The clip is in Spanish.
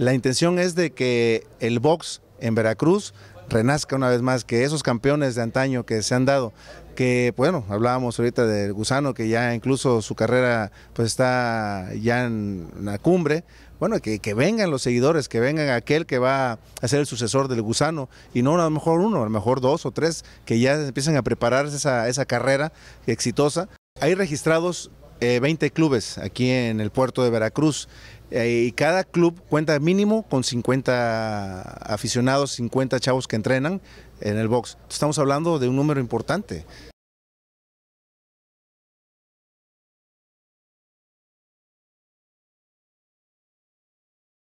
La intención es de que el box en Veracruz renazca una vez más, que esos campeones de antaño que se han dado, que bueno, hablábamos ahorita del gusano, que ya incluso su carrera pues está ya en la cumbre, bueno, que, vengan los seguidores, que vengan aquel que va a ser el sucesor del gusano, y no a lo mejor uno, a lo mejor dos o tres, que ya empiecen a prepararse esa, esa carrera exitosa. Hay registrados 20 eh, clubes aquí en el puerto de Veracruz eh, y cada club cuenta mínimo con 50 aficionados, 50 chavos que entrenan en el box. Estamos hablando de un número importante.